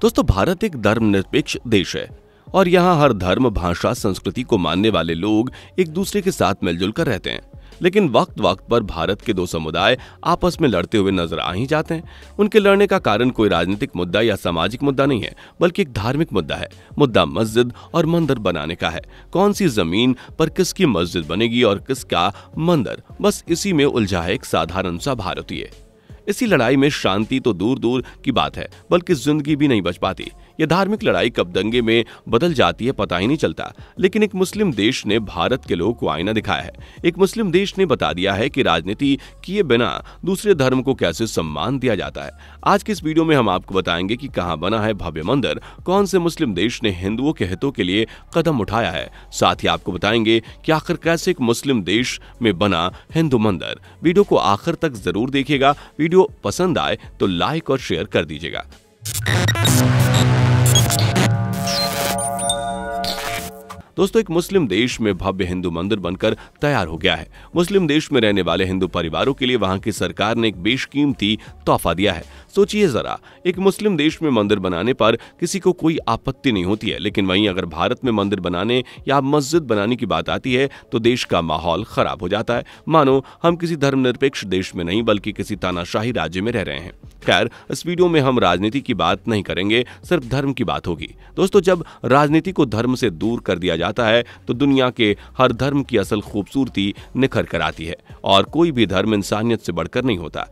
दोस्तों भारत एक धर्मनिरपेक्ष देश है और यहाँ हर धर्म भाषा संस्कृति को मानने वाले लोग एक दूसरे के साथ मिलजुल कर रहते हैं लेकिन वक्त वक्त पर भारत के दो समुदाय आपस में लड़ते हुए नजर आ ही जाते हैं उनके लड़ने का कारण कोई राजनीतिक मुद्दा या सामाजिक मुद्दा नहीं है बल्कि एक धार्मिक मुद्दा है मुद्दा मस्जिद और मंदिर बनाने का है कौन सी जमीन पर किसकी मस्जिद बनेगी और किसका मंदिर बस इसी में उलझा है एक साधारण सा भारतीय इसी लड़ाई में शांति तो दूर दूर की बात है बल्कि जिंदगी भी नहीं बच पाती यह धार्मिक लड़ाई कब दंगे में बदल जाती है पता ही नहीं चलता लेकिन एक मुस्लिम देश ने भारत के लोगों को आईना दिखाया है एक मुस्लिम देश ने बता दिया है कि राजनीति किए बिना दूसरे धर्म को कैसे सम्मान दिया जाता है आज के इस वीडियो में हम आपको बताएंगे कि कहाँ बना है भव्य मंदिर कौन से मुस्लिम देश ने हिंदुओं के हितों के लिए कदम उठाया है साथ ही आपको बताएंगे कि आखिर कैसे एक मुस्लिम देश में बना हिंदू मंदिर वीडियो को आखिर तक जरूर देखिएगा वीडियो पसंद आए तो लाइक और शेयर कर दीजिएगा दोस्तों एक मुस्लिम देश में भव्य हिंदू मंदिर बनकर तैयार हो गया है मुस्लिम देश में रहने वाले हिंदू परिवारों के लिए वहां की सरकार ने एक बेशकीमती तोहफा दिया है सोचिए जरा एक मुस्लिम देश में मंदिर बनाने पर किसी को कोई आपत्ति नहीं होती है लेकिन वहीं अगर भारत में मंदिर बनाने या मस्जिद बनाने की बात आती है तो देश का माहौल खराब हो जाता है मानो हम किसी धर्मनिरपेक्ष देश में नहीं बल्कि किसी तानाशाही राज्य में रह रहे हैं खैर इस वीडियो में हम राजनीति की बात नहीं करेंगे सिर्फ धर्म की बात होगी दोस्तों जब राजनीति को धर्म से दूर कर दिया जाता है तो दुनिया के हर धर्म की असल खूबसूरती निखर कर आती है और कोई भी धर्म इंसानियत से बढ़कर नहीं होता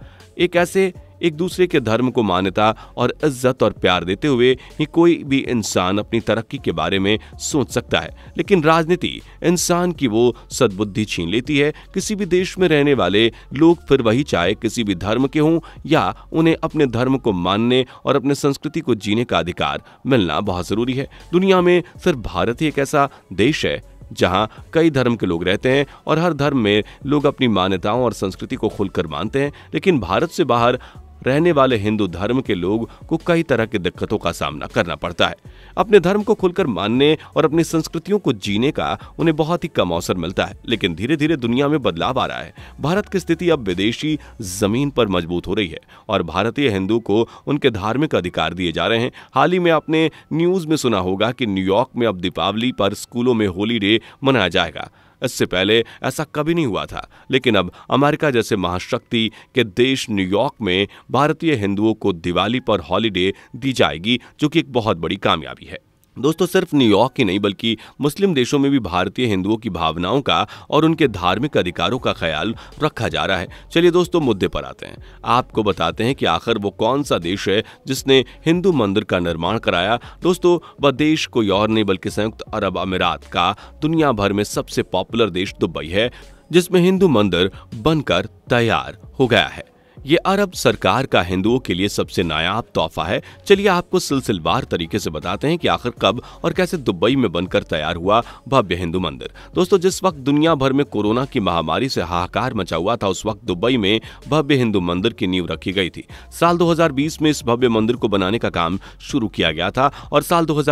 एक ऐसे एक दूसरे के धर्म को मान्यता और इज्जत और प्यार देते हुए ही कोई भी इंसान अपनी तरक्की के बारे में सोच सकता है लेकिन राजनीति इंसान की वो सद्बुद्धि छीन लेती है किसी भी देश में रहने वाले लोग फिर वही चाहे किसी भी धर्म के हों या उन्हें अपने धर्म को मानने और अपने संस्कृति को जीने का अधिकार मिलना बहुत जरूरी है दुनिया में सिर्फ भारत ही एक ऐसा देश है जहाँ कई धर्म के लोग रहते हैं और हर धर्म में लोग अपनी मान्यताओं और संस्कृति को खुलकर मानते हैं लेकिन भारत से बाहर रहने वाले हिंदू धर्म के लोग को कई तरह की दिक्कतों का सामना करना पड़ता है अपने धर्म को खुलकर मानने और अपनी संस्कृतियों को जीने का उन्हें बहुत ही कम अवसर मिलता है लेकिन धीरे धीरे दुनिया में बदलाव आ रहा है भारत की स्थिति अब विदेशी जमीन पर मजबूत हो रही है और भारतीय हिंदू को उनके धार्मिक अधिकार दिए जा रहे हैं हाल ही में आपने न्यूज में सुना होगा कि न्यूयॉर्क में अब दीपावली पर स्कूलों में होली डे मनाया जाएगा इससे पहले ऐसा कभी नहीं हुआ था लेकिन अब अमेरिका जैसे महाशक्ति के देश न्यूयॉर्क में भारतीय हिंदुओं को दिवाली पर हॉलीडे दी जाएगी जो कि एक बहुत बड़ी कामयाबी है दोस्तों सिर्फ न्यूयॉर्क ही नहीं बल्कि मुस्लिम देशों में भी भारतीय हिंदुओं की भावनाओं का और उनके धार्मिक अधिकारों का ख्याल रखा जा रहा है चलिए दोस्तों मुद्दे पर आते हैं आपको बताते हैं कि आखिर वो कौन सा देश है जिसने हिंदू मंदिर का निर्माण कराया दोस्तों वह देश कोई और नहीं बल्कि संयुक्त अरब अमीरात का दुनिया भर में सबसे पॉपुलर देश दुबई है जिसमें हिंदू मंदिर बनकर तैयार हो गया है ये अरब सरकार का हिंदुओं के लिए सबसे नायाब तोहफा है चलिए आपको सिलसिलवार तरीके से बताते हैं कि आखिर कब और कैसे दुबई में बनकर तैयार हुआ भव्य हिंदू मंदिर दोस्तों जिस वक्त दुनिया भर में कोरोना की महामारी से हाहाकार मचा हुआ था उस वक्त दुबई में भव्य हिंदू मंदिर की नींव रखी गई थी साल दो में इस भव्य मंदिर को बनाने का काम शुरू किया गया था और साल दो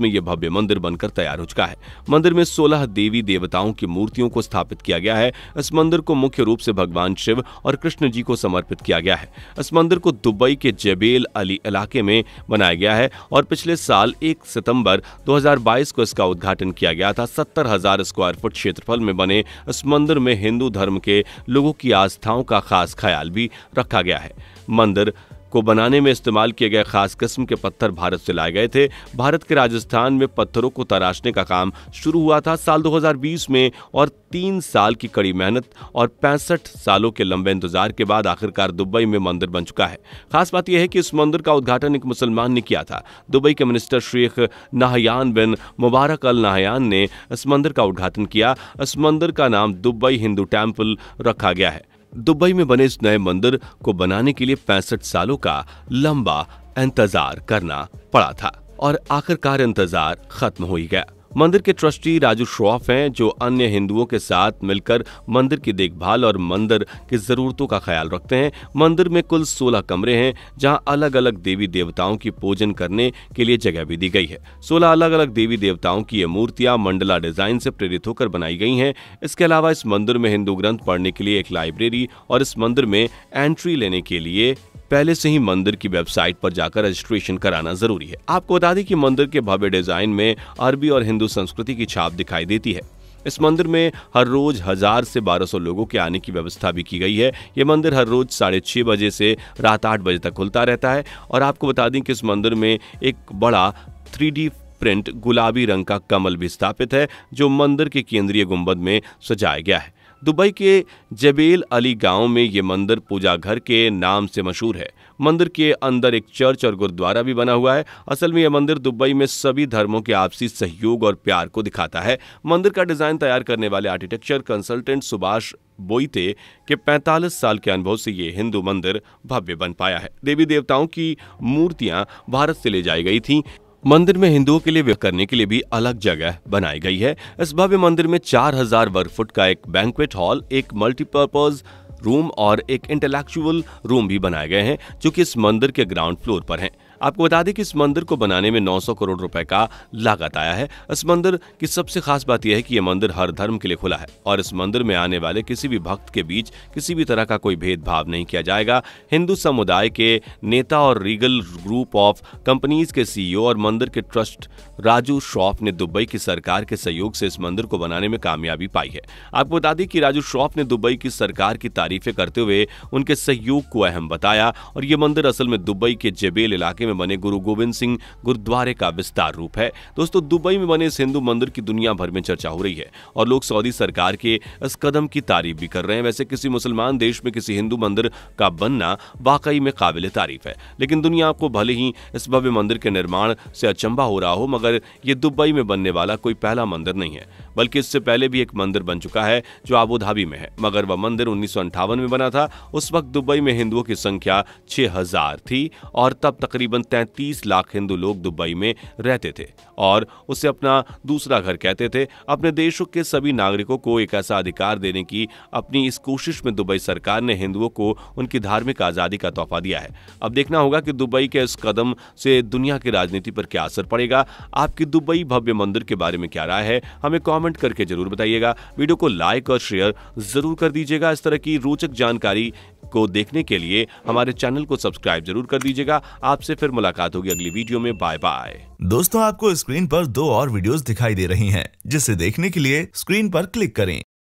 में यह भव्य मंदिर बनकर तैयार हो चुका है मंदिर में सोलह देवी देवताओं की मूर्तियों को स्थापित किया गया है इस मंदिर को मुख्य रूप से भगवान शिव और कृष्ण जी को समर्पित स्थापित किया गया है इस मंदिर को दुबई के जबेल अली इलाके में बनाया गया है और पिछले साल एक सितंबर 2022 को इसका उद्घाटन किया गया था सत्तर हजार स्क्वायर फुट क्षेत्रफल में बने इस मंदिर में हिंदू धर्म के लोगों की आस्थाओं का खास ख्याल भी रखा गया है मंदिर को बनाने में इस्तेमाल किए गए खास किस्म के पत्थर भारत से लाए गए थे भारत के राजस्थान में पत्थरों को तराशने का काम शुरू हुआ था साल 2020 में और तीन साल की कड़ी मेहनत और पैंसठ सालों के लंबे इंतजार के बाद आखिरकार दुबई में मंदिर बन चुका है खास बात यह है कि इस मंदिर का उद्घाटन एक मुसलमान ने किया था दुबई के minister Sheikh Nahyan bin Mubarak al Nahyan ने इस मंदिर का उद्घाटन किया इस मंदिर का नाम दुबई हिंदू टेम्पल रखा गया है दुबई में बने इस नए मंदिर को बनाने के लिए पैंसठ सालों का लंबा इंतजार करना पड़ा था और आखिरकार इंतजार खत्म हो ही गया मंदिर के ट्रस्टी राजू श्रॉफ हैं जो अन्य हिंदुओं के साथ मिलकर मंदिर की देखभाल और मंदिर की जरूरतों का ख्याल रखते हैं मंदिर में कुल 16 कमरे हैं जहां अलग अलग देवी देवताओं की पूजन करने के लिए जगह भी दी गई है 16 अलग अलग देवी देवताओं की ये मूर्तियां मंडला डिजाइन से प्रेरित होकर बनाई गई हैं इसके अलावा इस मंदिर में हिंदू ग्रंथ पढ़ने के लिए एक लाइब्रेरी और इस मंदिर में एंट्री लेने के लिए पहले से ही मंदिर की वेबसाइट पर जाकर रजिस्ट्रेशन कराना जरूरी है आपको बता दें कि मंदिर के भव्य डिजाइन में अरबी और हिंदू संस्कृति की छाप दिखाई देती है इस मंदिर में हर रोज हजार से बारह सौ लोगों के आने की व्यवस्था भी की गई है ये मंदिर हर रोज साढ़े छः बजे से रात आठ बजे तक खुलता रहता है और आपको बता दें कि इस मंदिर में एक बड़ा थ्री प्रिंट गुलाबी रंग का कमल भी स्थापित है जो मंदिर के केंद्रीय गुंबद में सजाया गया है दुबई के जबेल अली गांव में ये मंदिर पूजा घर के नाम से मशहूर है मंदिर के अंदर एक चर्च और गुरुद्वारा भी बना हुआ है असल में यह मंदिर दुबई में सभी धर्मों के आपसी सहयोग और प्यार को दिखाता है मंदिर का डिजाइन तैयार करने वाले आर्किटेक्चर कंसल्टेंट सुभाष बोईते के 45 साल के अनुभव से ये हिंदू मंदिर भव्य बन पाया है देवी देवताओं की मूर्तियां भारत से ले जाई गई थीं मंदिर में हिंदुओं के लिए करने के लिए भी अलग जगह बनाई गई है इस भव्य मंदिर में 4000 वर्ग फुट का एक बैंकवेट हॉल एक मल्टीपर्पज रूम और एक इंटेलेक्चुअल रूम भी बनाए गए हैं जो कि इस मंदिर के ग्राउंड फ्लोर पर हैं आपको बता दें कि इस मंदिर को बनाने में 900 करोड़ रुपए का लागत आया है इस मंदिर की सबसे खास बात यह है कि यह मंदिर हर धर्म के लिए खुला है और इस मंदिर में आने वाले किसी भी भक्त के बीच किसी भी तरह का कोई भेदभाव नहीं किया जाएगा हिंदू समुदाय के नेता और Regal Group of Companies CEO सीईओ और मंदिर के ट्रस्ट राजू श्रॉफ ने दुबई की सरकार के सहयोग से इस मंदिर को बनाने में कामयाबी पाई है आपको बता दें कि राजू श्रॉफ ने दुबई की सरकार की तारीफें करते हुए उनके सहयोग को अहम बताया और ये मंदिर असल में दुबई के जेबेल इलाके में में बने गुरु गोविंद सिंह गुरुद्वारे का विस्तार रूप है दोस्तों दुबई में बने इस हिंदू मंदिर की दुनिया भर में चर्चा हो रही है और लोग सऊदी सरकार के इस कदम की तारीफ भी कर रहे हैं वैसे किसी मुसलमान देश में किसी हिंदू मंदिर का बनना वाकई में काबिल तारीफ है लेकिन दुनिया आपको भले ही इस भव्य मंदिर के निर्माण से अचंबा हो रहा हो मगर ये दुबई में बनने वाला कोई पहला मंदिर नहीं है बल्कि इससे पहले भी एक मंदिर बन चुका है जो आबूधाबी में है मगर वह मंदिर उन्नीस में बना था उस वक्त दुबई में हिंदुओं की संख्या छह थी और तब तकरीबन तैंतीस लाख हिंदू लोग दुबई में रहते थे और उसे अपना दूसरा घर कहते थे अपने देशों के सभी नागरिकों को एक ऐसा अधिकार देने की अपनी इस कोशिश में दुबई सरकार ने हिंदुओं को उनकी धार्मिक आज़ादी का तोहफा दिया है अब देखना होगा कि दुबई के इस कदम से दुनिया की राजनीति पर क्या असर पड़ेगा आपकी दुबई भव्य मंदिर के बारे में क्या राय है हमें कॉमेंट कमेंट करके जरूर बताइएगा वीडियो को लाइक और शेयर जरूर कर दीजिएगा इस तरह की रोचक जानकारी को देखने के लिए हमारे चैनल को सब्सक्राइब जरूर कर दीजिएगा आपसे फिर मुलाकात होगी अगली वीडियो में बाय बाय दोस्तों आपको स्क्रीन पर दो और वीडियोस दिखाई दे रही हैं जिसे देखने के लिए स्क्रीन पर क्लिक करें